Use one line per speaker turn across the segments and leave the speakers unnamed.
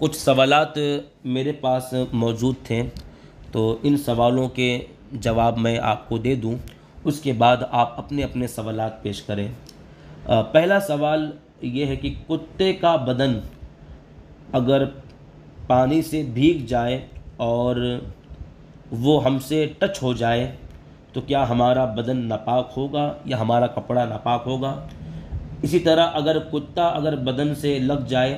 कुछ सवाल मेरे पास मौजूद थे तो इन सवालों के जवाब मैं आपको दे दूं उसके बाद आप अपने अपने सवाल पेश करें पहला सवाल ये है कि कुत्ते का बदन अगर पानी से भीग जाए और वो हमसे टच हो जाए तो क्या हमारा बदन नापाक होगा या हमारा कपड़ा नापाक होगा इसी तरह अगर कुत्ता अगर बदन से लग जाए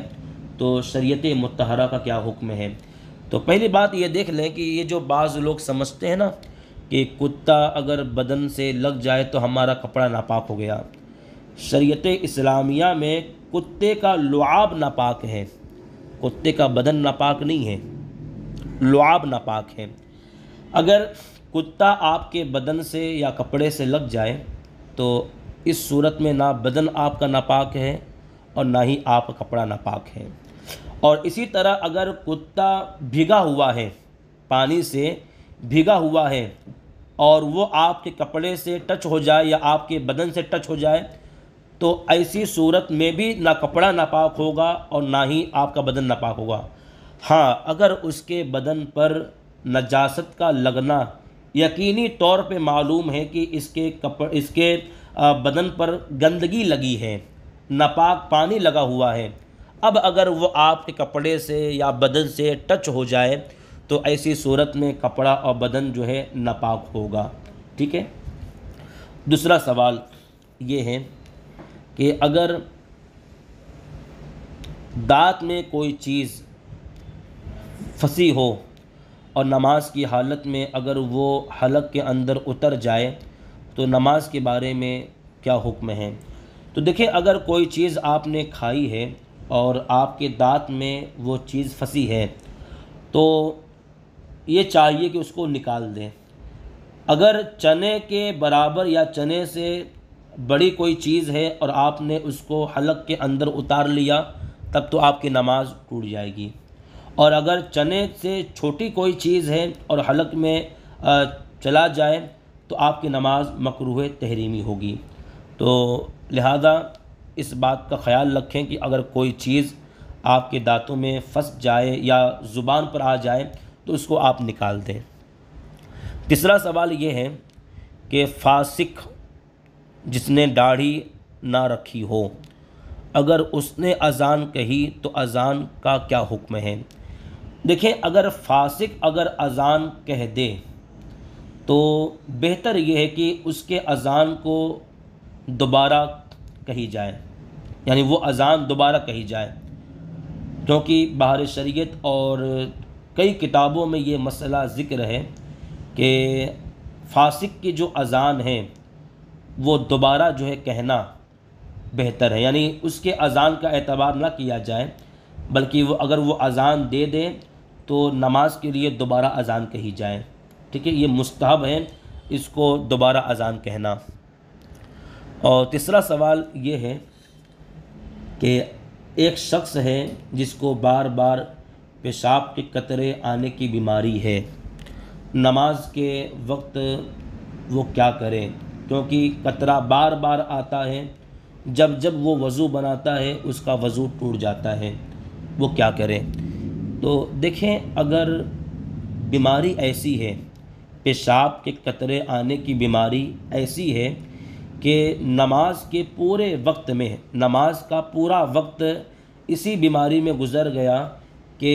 तो शरीत मतहरा का क्या हुक्म है तो पहली बात ये देख लें कि ये जो बाज़ लोग समझते हैं ना कि कुत्ता अगर बदन से लग जाए तो हमारा कपड़ा नापाक हो गया शरीत इस्लामिया में कुत्ते का लुआब नापाक है कुत्ते का बदन नापाक नहीं है लुआब नापाक है अगर कुत्ता आपके बदन से या कपड़े से लग जाए तो इस सूरत में ना बदन आपका नापाक है और ना ही आपका कपड़ा नापाक है और इसी तरह अगर कुत्ता भिगा हुआ है पानी से भिगा हुआ है और वो आपके कपड़े से टच हो जाए या आपके बदन से टच हो जाए तो ऐसी सूरत में भी ना कपड़ा नापाक होगा और ना ही आपका बदन नापाक होगा हाँ अगर उसके बदन पर नजासत का लगना यकीनी तौर पे मालूम है कि इसके कपड़ इसके बदन पर गंदगी लगी है नापाक पानी लगा हुआ है अब अगर वो आपके कपड़े से या बदन से टच हो जाए तो ऐसी सूरत में कपड़ा और बदन जो है नापाक होगा ठीक है दूसरा सवाल ये है कि अगर दांत में कोई चीज़ फंसी हो और नमाज की हालत में अगर वो हलक के अंदर उतर जाए तो नमाज के बारे में क्या हुक्म है तो देखिए अगर कोई चीज़ आपने खाई है और आपके दांत में वो चीज़ फंसी है तो ये चाहिए कि उसको निकाल दें अगर चने के बराबर या चने से बड़ी कोई चीज़ है और आपने उसको हलक के अंदर उतार लिया तब तो आपकी नमाज टूट जाएगी और अगर चने से छोटी कोई चीज़ है और हलक में चला जाए तो आपकी नमाज मकरूह तहरीमी होगी तो लिहाजा इस बात का ख्याल रखें कि अगर कोई चीज़ आपके दांतों में फंस जाए या ज़ुबान पर आ जाए तो उसको आप निकाल दें तीसरा सवाल ये है कि फासिक जिसने दाढ़ी ना रखी हो अगर उसने अज़ान कही तो अज़ान का क्या हुक्म है देखें अगर फासिक अगर अज़ान कह दे तो बेहतर यह है कि उसके अज़ान को दोबारा कही जाए यानी वो अज़ान दोबारा कही जाए क्योंकि बाहर शरीयत और कई किताबों में ये मसला ज़िक्र है कि फासिक की जो अज़ान है वो दोबारा जो है कहना बेहतर है यानी उसके अज़ान का एतबार ना किया जाए बल्कि वो अगर वो अज़ान दे दें तो नमाज के लिए दोबारा अज़ान कही जाए ठीक है ये मुस्तहब है इसको दोबारा अज़ान कहना और तीसरा सवाल ये है कि एक शख्स है जिसको बार बार पेशाब के कतरे आने की बीमारी है नमाज के वक्त वो क्या करें क्योंकि कतरा बार बार आता है जब जब वो वज़ू बनाता है उसका वज़ू टूट जाता है वो क्या करें तो देखें अगर बीमारी ऐसी है पेशाब के कतरे आने की बीमारी ऐसी है कि नमाज के पूरे वक्त में नमाज का पूरा वक्त इसी बीमारी में गुज़र गया कि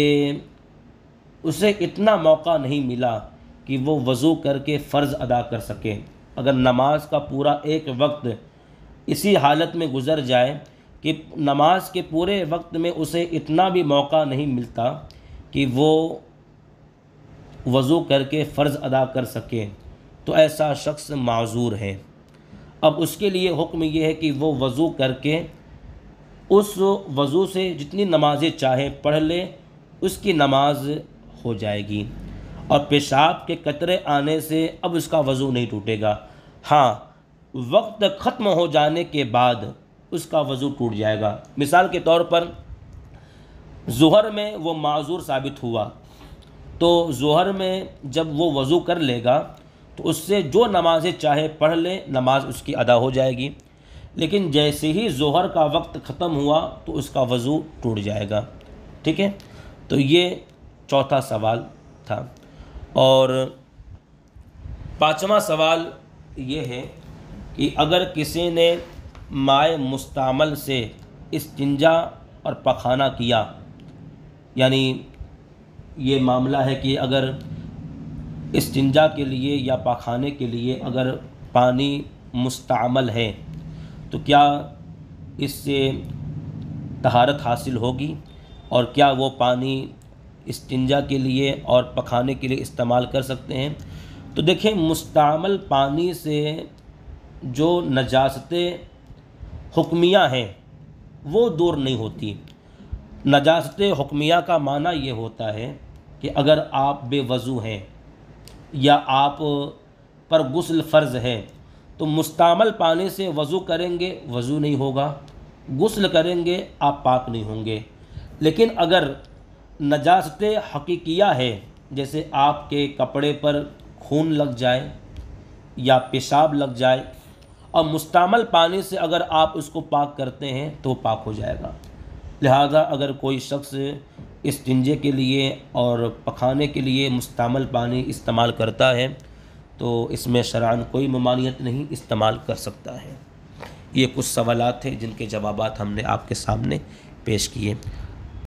उसे इतना मौका नहीं मिला कि वो वज़ू करके फ़र्ज़ अदा कर सके अगर नमाज का पूरा एक वक्त इसी हालत में गुज़र जाए कि नमाज के पूरे वक्त में उसे इतना भी मौका नहीं मिलता कि वो वज़ू करके फ़र्ज़ अदा कर सके तो ऐसा शख्स माजूर है अब उसके लिए हुक्म यह है कि वो वज़ू करके उस वज़ू से जितनी नमाज़ें चाहें पढ़ ले उसकी नमाज हो जाएगी और पेशाब के कतरे आने से अब उसका वज़ू नहीं टूटेगा हाँ वक्त ख़त्म हो जाने के बाद उसका वज़ू टूट जाएगा मिसाल के तौर पर जहर में वो माजूर साबित हुआ तो जहर में जब वो वज़ू कर लेगा तो उससे जो नमाज़ें चाहे पढ़ लें नमाज उसकी अदा हो जाएगी लेकिन जैसे ही जोहर का वक्त ख़त्म हुआ तो उसका वज़ू टूट जाएगा ठीक है तो ये चौथा सवाल था और पाँचवा सवाल ये है कि अगर किसी ने माए मुस्तमल से इस्तिंजा और पखाना किया यानी ये मामला है कि अगर इस्तिंजा के लिए या पाखाने के लिए अगर पानी मुस्तमल है तो क्या इससे तहारत हासिल होगी और क्या वो पानी इस्तिंजा के लिए और पखाने के लिए इस्तेमाल कर सकते हैं तो देखें मुस्तमल पानी से जो नजास्तें हुक्मिया हैं वो दूर नहीं होती नजास्तें हुक्मिया का माना ये होता है कि अगर आप बेवज़ू हैं या आप पर गसल फ़र्ज़ है तो मुस्तमल पानी से वज़ू करेंगे वज़ू नहीं होगा गसल करेंगे आप पाक नहीं होंगे लेकिन अगर नजास्त हकीकिया है जैसे आपके कपड़े पर खून लग जाए या पेशाब लग जाए और मुस्तमल पानी से अगर आप उसको पाक करते हैं तो पाक हो जाएगा लिहाजा अगर कोई शख्स इस जिंजे के लिए और पखाने के लिए मुस्तमल पानी इस्तेमाल करता है तो इसमें शरान कोई ममानियत नहीं इस्तेमाल कर सकता है ये कुछ सवाल थे जिनके जवाब हमने आपके सामने पेश किए